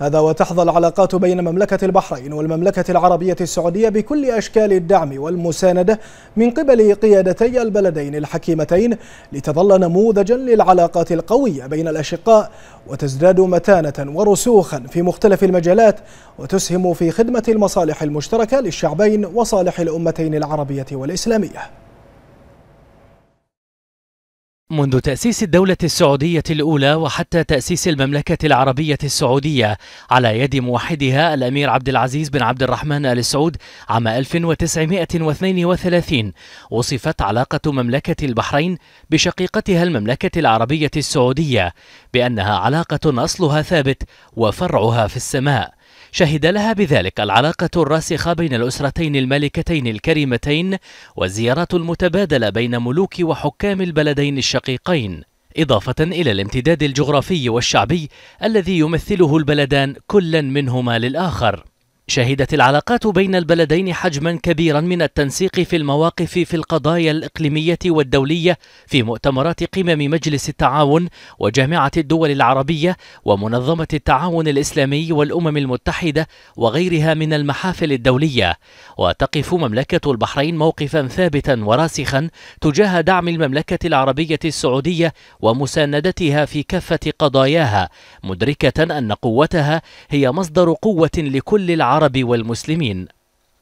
هذا وتحظى العلاقات بين مملكة البحرين والمملكة العربية السعودية بكل أشكال الدعم والمساندة من قبل قيادتي البلدين الحكيمتين لتظل نموذجا للعلاقات القوية بين الأشقاء وتزداد متانة ورسوخا في مختلف المجالات وتسهم في خدمة المصالح المشتركة للشعبين وصالح الأمتين العربية والإسلامية منذ تأسيس الدولة السعودية الأولى وحتى تأسيس المملكة العربية السعودية على يد موحدها الأمير عبد العزيز بن عبد الرحمن آل سعود عام 1932 وصفت علاقة مملكة البحرين بشقيقتها المملكة العربية السعودية بأنها علاقة أصلها ثابت وفرعها في السماء شهد لها بذلك العلاقة الراسخة بين الأسرتين الملكتين الكريمتين والزيارات المتبادلة بين ملوك وحكام البلدين الشقيقين إضافة إلى الامتداد الجغرافي والشعبي الذي يمثله البلدان كلا منهما للآخر شهدت العلاقات بين البلدين حجما كبيرا من التنسيق في المواقف في القضايا الإقليمية والدولية في مؤتمرات قمم مجلس التعاون وجامعة الدول العربية ومنظمة التعاون الإسلامي والأمم المتحدة وغيرها من المحافل الدولية وتقف مملكة البحرين موقفا ثابتا وراسخا تجاه دعم المملكة العربية السعودية ومساندتها في كافة قضاياها مدركة أن قوتها هي مصدر قوة لكل العرب العرب والمسلمين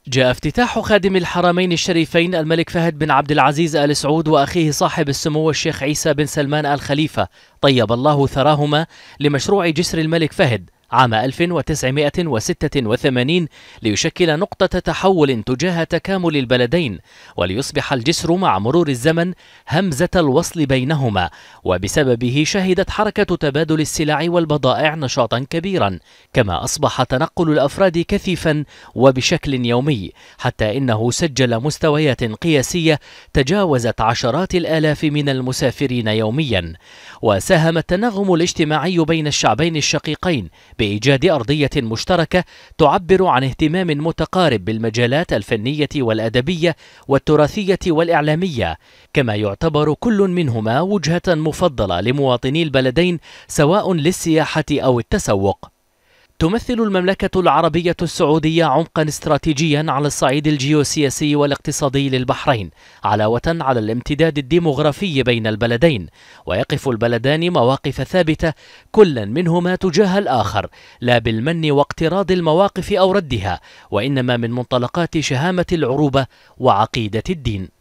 جاء افتتاح خادم الحرمين الشريفين الملك فهد بن عبد العزيز آل سعود وأخيه صاحب السمو الشيخ عيسى بن سلمان آل خليفة طيب الله ثراهما لمشروع جسر الملك فهد عام 1986 ليشكل نقطة تحول تجاه تكامل البلدين وليصبح الجسر مع مرور الزمن همزة الوصل بينهما وبسببه شهدت حركة تبادل السلع والبضائع نشاطا كبيرا كما أصبح تنقل الأفراد كثيفا وبشكل يومي حتى إنه سجل مستويات قياسية تجاوزت عشرات الآلاف من المسافرين يوميا وساهم التناغم الاجتماعي بين الشعبين الشقيقين بإيجاد أرضية مشتركة تعبر عن اهتمام متقارب بالمجالات الفنية والأدبية والتراثية والإعلامية كما يعتبر كل منهما وجهة مفضلة لمواطني البلدين سواء للسياحة أو التسوق تمثل المملكة العربية السعودية عمقا استراتيجيا على الصعيد الجيوسياسي والاقتصادي للبحرين علاوة على الامتداد الديمغرافي بين البلدين ويقف البلدان مواقف ثابتة كل منهما تجاه الآخر لا بالمن واقتراض المواقف أو ردها وإنما من منطلقات شهامة العروبة وعقيدة الدين